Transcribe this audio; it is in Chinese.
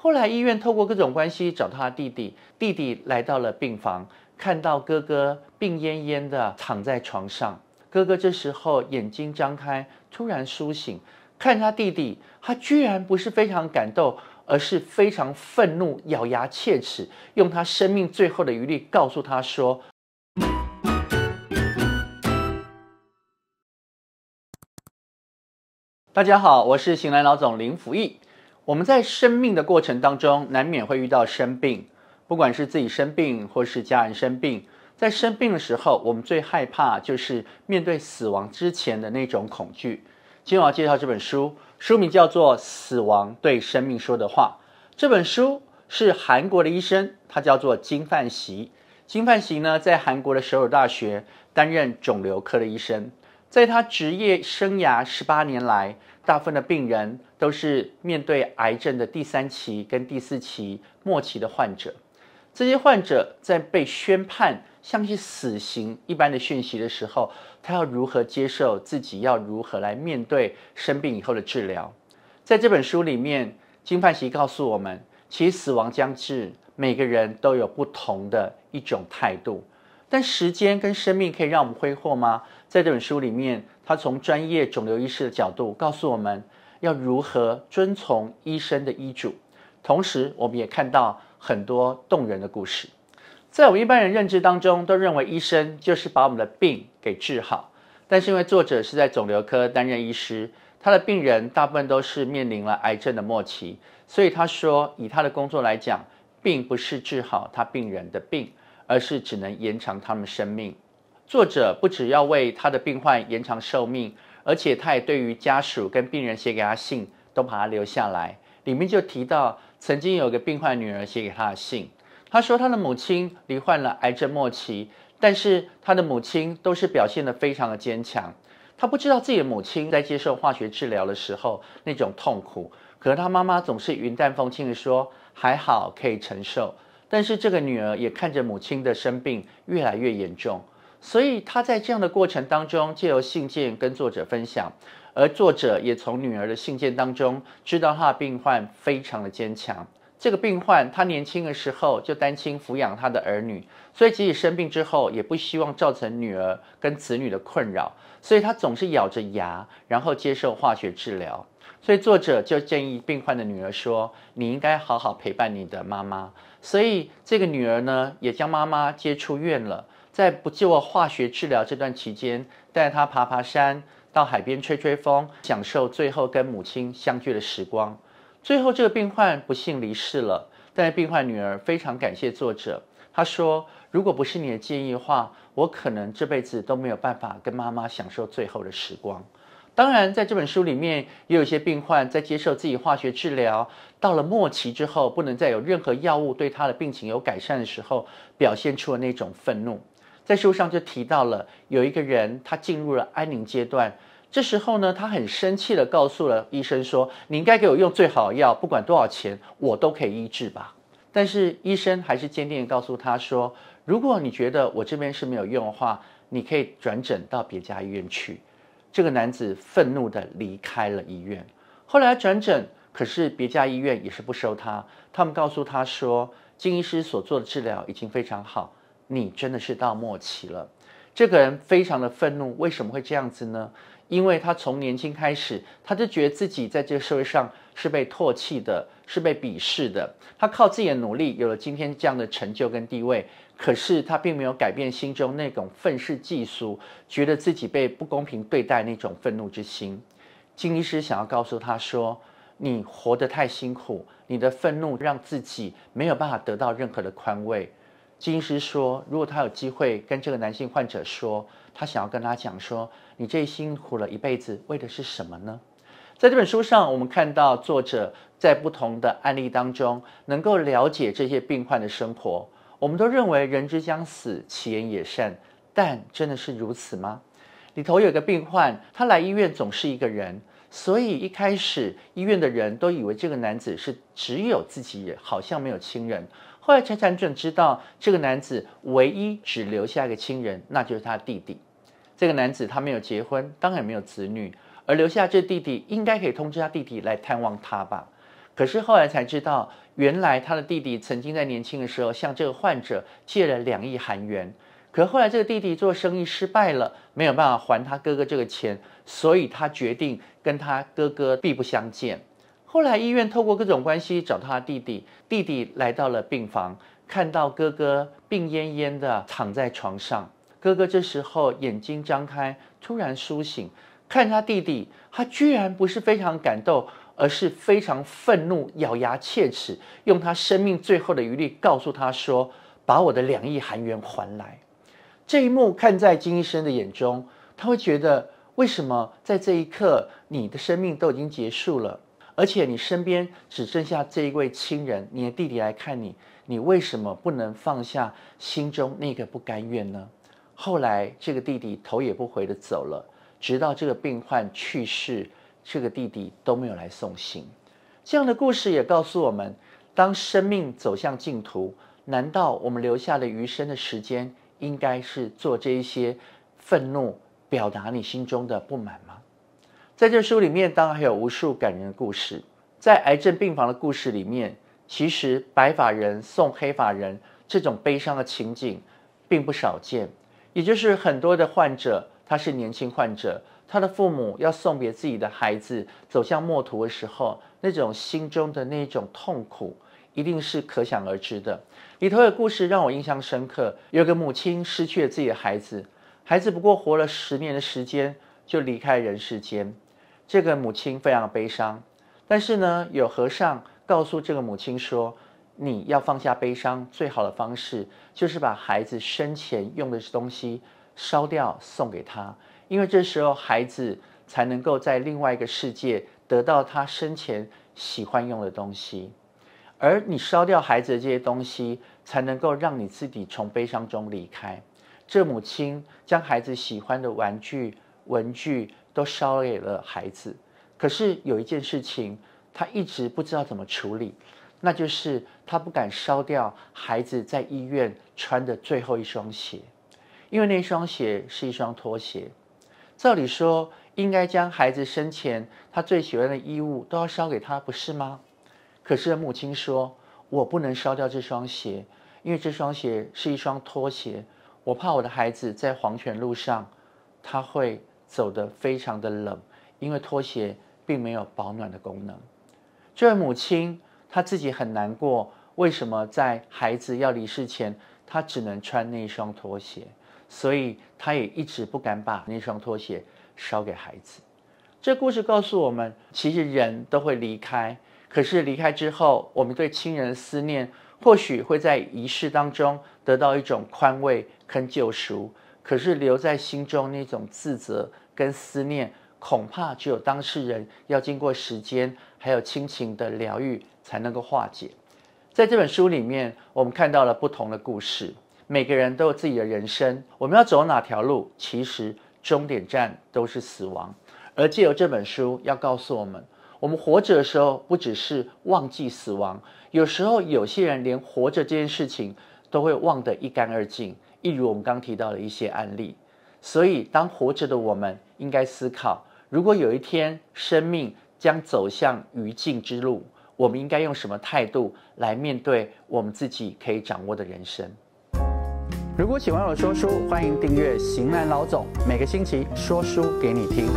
后来，医院透过各种关系找到他弟弟，弟弟来到了病房，看到哥哥病恹恹的躺在床上。哥哥这时候眼睛张开，突然苏醒，看他弟弟，他居然不是非常感动，而是非常愤怒，咬牙切齿，用他生命最后的余力告诉他说：“大家好，我是醒来老总林福义。”我们在生命的过程当中，难免会遇到生病，不管是自己生病，或是家人生病，在生病的时候，我们最害怕就是面对死亡之前的那种恐惧。今天我要介绍这本书，书名叫做《死亡对生命说的话》。这本书是韩国的医生，他叫做金范喜。金范喜呢，在韩国的首尔大学担任肿瘤科的医生。在他职业生涯十八年来，大部分的病人都是面对癌症的第三期跟第四期末期的患者。这些患者在被宣判像是死刑一般的讯息的时候，他要如何接受自己要如何来面对生病以后的治疗？在这本书里面，金范席告诉我们，其实死亡将至，每个人都有不同的一种态度。但时间跟生命可以让我们挥霍吗？在这本书里面，他从专业肿瘤医师的角度，告诉我们要如何遵从医生的医嘱。同时，我们也看到很多动人的故事。在我们一般人认知当中，都认为医生就是把我们的病给治好。但是，因为作者是在肿瘤科担任医师，他的病人大部分都是面临了癌症的末期，所以他说，以他的工作来讲，并不是治好他病人的病。而是只能延长他们生命。作者不只要为他的病患延长寿命，而且他也对于家属跟病人写给他信，都把他留下来。里面就提到，曾经有个病患女儿写给他的信，他说他的母亲罹患了癌症末期，但是他的母亲都是表现得非常的坚强。他不知道自己的母亲在接受化学治疗的时候那种痛苦，可是他妈妈总是云淡风轻的说，还好可以承受。但是这个女儿也看着母亲的生病越来越严重，所以她在这样的过程当中借由信件跟作者分享，而作者也从女儿的信件当中知道她的病患非常的坚强。这个病患她年轻的时候就单亲抚养她的儿女，所以即使生病之后也不希望造成女儿跟子女的困扰，所以她总是咬着牙然后接受化学治疗。所以作者就建议病患的女儿说：“你应该好好陪伴你的妈妈。”所以，这个女儿呢，也将妈妈接出院了。在不做化学治疗这段期间，带她爬爬山，到海边吹吹风，享受最后跟母亲相聚的时光。最后，这个病患不幸离世了，但是病患女儿非常感谢作者。她说：“如果不是你的建议的话，我可能这辈子都没有办法跟妈妈享受最后的时光。”当然，在这本书里面也有一些病患在接受自己化学治疗到了末期之后，不能再有任何药物对他的病情有改善的时候，表现出了那种愤怒。在书上就提到了有一个人，他进入了安宁阶段，这时候呢，他很生气的告诉了医生说：“你应该给我用最好的药，不管多少钱，我都可以医治吧。”但是医生还是坚定的告诉他说：“如果你觉得我这边是没有用的话，你可以转诊到别家医院去。”这个男子愤怒的离开了医院，后来转诊，可是别家医院也是不收他。他们告诉他说，金医师所做的治疗已经非常好，你真的是到末期了。这个人非常的愤怒，为什么会这样子呢？因为他从年轻开始，他就觉得自己在这个社会上是被唾弃的，是被鄙视的。他靠自己的努力，有了今天这样的成就跟地位，可是他并没有改变心中那种愤世嫉俗，觉得自己被不公平对待那种愤怒之心。金医师想要告诉他说，你活得太辛苦，你的愤怒让自己没有办法得到任何的宽慰。金师说：“如果他有机会跟这个男性患者说，他想要跟他讲说，你这辛苦了一辈子，为的是什么呢？”在这本书上，我们看到作者在不同的案例当中，能够了解这些病患的生活。我们都认为人之将死，其言也善，但真的是如此吗？里头有个病患，他来医院总是一个人，所以一开始医院的人都以为这个男子是只有自己，好像没有亲人。后来才辗转知道，这个男子唯一只留下一个亲人，那就是他弟弟。这个男子他没有结婚，当然没有子女，而留下这弟弟应该可以通知他弟弟来探望他吧。可是后来才知道，原来他的弟弟曾经在年轻的时候向这个患者借了两亿韩元，可后来这个弟弟做生意失败了，没有办法还他哥哥这个钱，所以他决定跟他哥哥毕不相见。后来，医院透过各种关系找到他弟弟，弟弟来到了病房，看到哥哥病恹恹的躺在床上。哥哥这时候眼睛张开，突然苏醒，看他弟弟，他居然不是非常感动，而是非常愤怒，咬牙切齿，用他生命最后的余力告诉他说：“把我的两亿韩元还来。”这一幕看在金医生的眼中，他会觉得：为什么在这一刻，你的生命都已经结束了？而且你身边只剩下这一位亲人，你的弟弟来看你，你为什么不能放下心中那个不甘愿呢？后来这个弟弟头也不回的走了，直到这个病患去世，这个弟弟都没有来送行。这样的故事也告诉我们，当生命走向净土，难道我们留下的余生的时间，应该是做这一些愤怒，表达你心中的不满？在这书里面，当然还有无数感人的故事。在癌症病房的故事里面，其实白发人送黑发人这种悲伤的情景，并不少见。也就是很多的患者，他是年轻患者，他的父母要送别自己的孩子走向末途的时候，那种心中的那种痛苦，一定是可想而知的。里头的故事让我印象深刻，有个母亲失去了自己的孩子，孩子不过活了十年的时间就离开人世间。这个母亲非常悲伤，但是呢，有和尚告诉这个母亲说：“你要放下悲伤，最好的方式就是把孩子生前用的东西烧掉，送给他，因为这时候孩子才能够在另外一个世界得到他生前喜欢用的东西，而你烧掉孩子的这些东西，才能够让你自己从悲伤中离开。”这母亲将孩子喜欢的玩具、文具。都烧给了孩子，可是有一件事情他一直不知道怎么处理，那就是他不敢烧掉孩子在医院穿的最后一双鞋，因为那双鞋是一双拖鞋。照理说，应该将孩子生前他最喜欢的衣物都要烧给他，不是吗？可是母亲说：“我不能烧掉这双鞋，因为这双鞋是一双拖鞋，我怕我的孩子在黄泉路上他会。”走得非常的冷，因为拖鞋并没有保暖的功能。这位母亲她自己很难过，为什么在孩子要离世前，她只能穿那双拖鞋？所以她也一直不敢把那双拖鞋烧给孩子。这故事告诉我们，其实人都会离开，可是离开之后，我们对亲人的思念，或许会在仪式当中得到一种宽慰跟救赎。可是留在心中那种自责跟思念，恐怕只有当事人要经过时间还有亲情的疗愈才能够化解。在这本书里面，我们看到了不同的故事，每个人都有自己的人生。我们要走哪条路？其实终点站都是死亡。而借由这本书，要告诉我们：我们活着的时候，不只是忘记死亡，有时候有些人连活着这件事情都会忘得一干二净。一如我们刚提到的一些案例，所以当活着的我们，应该思考：如果有一天生命将走向于尽之路，我们应该用什么态度来面对我们自己可以掌握的人生？如果喜欢我说书，欢迎订阅“型男老总”，每个星期说书给你听。